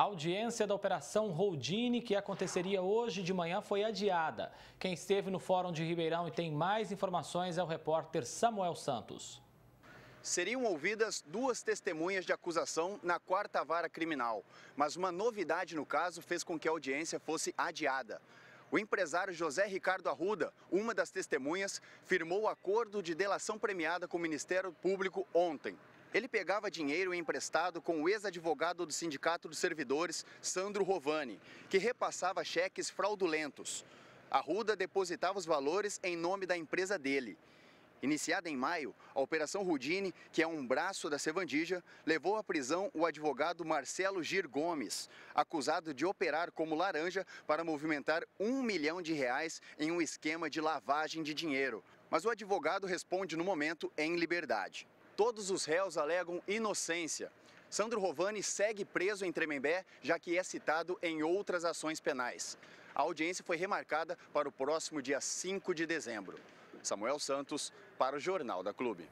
A audiência da Operação Roldini, que aconteceria hoje de manhã, foi adiada. Quem esteve no Fórum de Ribeirão e tem mais informações é o repórter Samuel Santos. Seriam ouvidas duas testemunhas de acusação na quarta vara criminal, mas uma novidade no caso fez com que a audiência fosse adiada. O empresário José Ricardo Arruda, uma das testemunhas, firmou o acordo de delação premiada com o Ministério Público ontem. Ele pegava dinheiro emprestado com o ex-advogado do Sindicato dos Servidores, Sandro Rovani, que repassava cheques fraudulentos. A Ruda depositava os valores em nome da empresa dele. Iniciada em maio, a Operação Rudine, que é um braço da Sevandija, levou à prisão o advogado Marcelo Gir Gomes, acusado de operar como laranja para movimentar um milhão de reais em um esquema de lavagem de dinheiro. Mas o advogado responde no momento em liberdade. Todos os réus alegam inocência. Sandro Rovani segue preso em Tremembé, já que é citado em outras ações penais. A audiência foi remarcada para o próximo dia 5 de dezembro. Samuel Santos, para o Jornal da Clube.